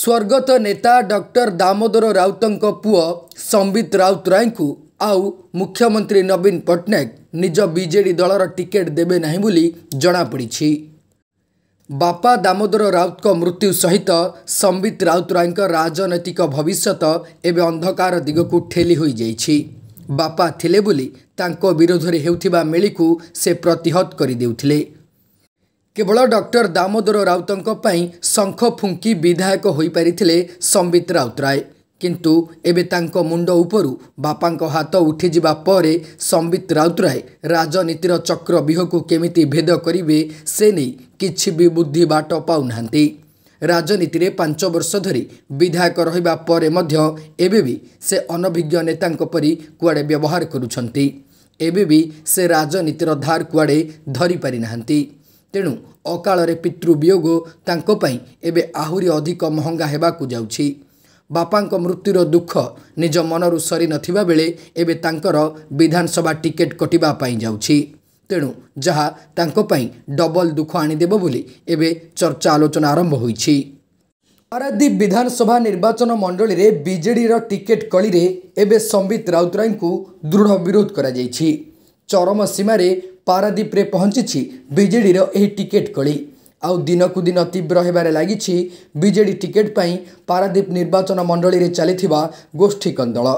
ସ୍ୱର୍ଗତ ନେତା ଡକ୍ଟର ଦାମୋଦର ରାଉତଙ୍କ ପୁଅ ସମ୍ବିତ ରାଉତରାୟଙ୍କୁ ଆଉ ମୁଖ୍ୟମନ୍ତ୍ରୀ ନବୀନ ପଟ୍ଟନାୟକ ନିଜ ବିଜେଡ଼ି ଦଳର ଟିକେଟ୍ ଦେବେ ନାହିଁ ବୋଲି ଜଣାପଡ଼ିଛି ବାପା ଦାମୋଦର ରାଉତଙ୍କ ମୃତ୍ୟୁ ସହିତ ସମ୍ବିତ ରାଉତରାୟଙ୍କ ରାଜନୈତିକ ଭବିଷ୍ୟତ ଏବେ ଅନ୍ଧକାର ଦିଗକୁ ଠେଲି ହୋଇଯାଇଛି ବାପା ଥିଲେ ବୋଲି ତାଙ୍କ ବିରୋଧରେ ହେଉଥିବା ମେଳିକୁ ସେ ପ୍ରତିହତ କରିଦେଉଥିଲେ କେବଳ ଡକ୍ଟର ଦାମୋଦର ରାଉତଙ୍କ ପାଇଁ ଶଙ୍ଖ ଫୁଙ୍କି ବିଧାୟକ ହୋଇପାରିଥିଲେ ସମ୍ବିତ ରାଉତରାୟ କିନ୍ତୁ ଏବେ ତାଙ୍କ ମୁଣ୍ଡ ଉପରୁ ବାପାଙ୍କ ହାତ ଉଠିଯିବା ପରେ ସମ୍ବିତ ରାଉତରାୟ ରାଜନୀତିର ଚକ୍ର ବିହକୁ କେମିତି ଭେଦ କରିବେ ସେ ନେଇ କିଛି ବି ବୁଦ୍ଧି ବାଟ ପାଉନାହାନ୍ତି ରାଜନୀତିରେ ପାଞ୍ଚ ବର୍ଷ ଧରି ବିଧାୟକ ରହିବା ପରେ ମଧ୍ୟ ଏବେ ବି ସେ ଅନଭିଜ୍ଞ ନେତାଙ୍କ ପରି କୁଆଡ଼େ ବ୍ୟବହାର କରୁଛନ୍ତି ଏବେ ବି ସେ ରାଜନୀତିର ଧାର କୁଆଡ଼େ ଧରିପାରିନାହାନ୍ତି ତେଣୁ ଅକାଳରେ ପିତୃ ବିୟୋଗ ତାଙ୍କ ପାଇଁ ଏବେ ଆହୁରି ଅଧିକ ମହଙ୍ଗା ହେବାକୁ ଯାଉଛି ବାପାଙ୍କ ମୃତ୍ୟୁର ଦୁଃଖ ନିଜ ମନରୁ ସରିନଥିବା ବେଳେ ଏବେ ତାଙ୍କର ବିଧାନସଭା ଟିକେଟ୍ କଟିବା ପାଇଁ ଯାଉଛି ତେଣୁ ଯାହା ତାଙ୍କ ପାଇଁ ଡବଲ ଦୁଃଖ ଆଣିଦେବ ବୋଲି ଏବେ ଚର୍ଚ୍ଚା ଆଲୋଚନା ଆରମ୍ଭ ହୋଇଛି ପାରାଦ୍ୱୀପ ବିଧାନସଭା ନିର୍ବାଚନ ମଣ୍ଡଳୀରେ ବିଜେଡ଼ିର ଟିକେଟ୍ କଳିରେ ଏବେ ସମ୍ବିତ ରାଉତରାୟଙ୍କୁ ଦୃଢ଼ ବିରୋଧ କରାଯାଇଛି ଚରମ ସୀମାରେ ପାରାଦୀପରେ ପହଞ୍ଚିଛି ବିଜେଡ଼ିର ଏହି ଟିକେଟ୍ କଳି ଆଉ ଦିନକୁ ଦିନ ତୀବ୍ର ହେବାରେ ଲାଗିଛି ବିଜେଡ଼ି ଟିକେଟ୍ ପାଇଁ ପାରାଦ୍ୱୀପ ନିର୍ବାଚନ ମଣ୍ଡଳୀରେ ଚାଲିଥିବା ଗୋଷ୍ଠୀ କନ୍ଦଳ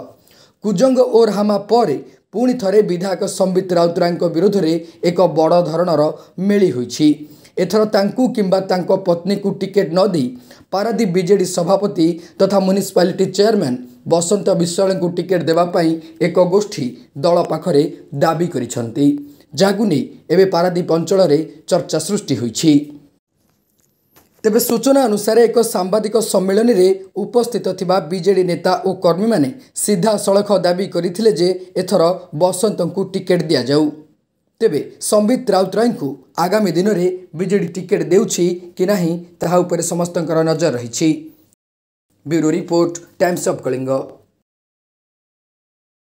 କୁଜଙ୍ଗ ଓ ରାହାମା ପରେ ପୁଣି ଥରେ ବିଧାୟକ ସମ୍ବିତ ରାଉତରାୟଙ୍କ ବିରୋଧରେ ଏକ ବଡ଼ ଧରଣର ମେଳି ହୋଇଛି ଏଥର ତାଙ୍କୁ କିମ୍ବା ତାଙ୍କ ପତ୍ନୀକୁ ଟିକେଟ୍ ନ ଦେଇ ପାରାଦୀପ ବିଜେଡି ସଭାପତି ତଥା ମ୍ୟୁନିସିପାଲିଟି ଚେୟାରମ୍ୟାନ୍ ବସନ୍ତ ବିଶ୍ୱାଳଙ୍କୁ ଟିକେଟ୍ ଦେବା ପାଇଁ ଏକ ଗୋଷ୍ଠୀ ଦଳ ପାଖରେ ଦାବି କରିଛନ୍ତି ଯାହାକୁ ନେଇ ଏବେ ପାରାଦୀପ ଅଞ୍ଚଳରେ ଚର୍ଚ୍ଚା ସୃଷ୍ଟି ହୋଇଛି ତେବେ ସୂଚନା ଅନୁସାରେ ଏକ ସାମ୍ବାଦିକ ସମ୍ମିଳନୀରେ ଉପସ୍ଥିତ ଥିବା ବିଜେଡି ନେତା ଓ କର୍ମୀମାନେ ସିଧାସଳଖ ଦାବି କରିଥିଲେ ଯେ ଏଥର ବସନ୍ତଙ୍କୁ ଟିକେଟ୍ ଦିଆଯାଉ ତେବେ ସମ୍ବିତ ରାଉତରାୟଙ୍କୁ ଆଗାମୀ ଦିନରେ ବିଜେଡ଼ି ଟିକେଟ୍ ଦେଉଛି କି ନାହିଁ ତାହା ଉପରେ ସମସ୍ତଙ୍କର ନଜର ରହିଛି bureau report Times of Kalinga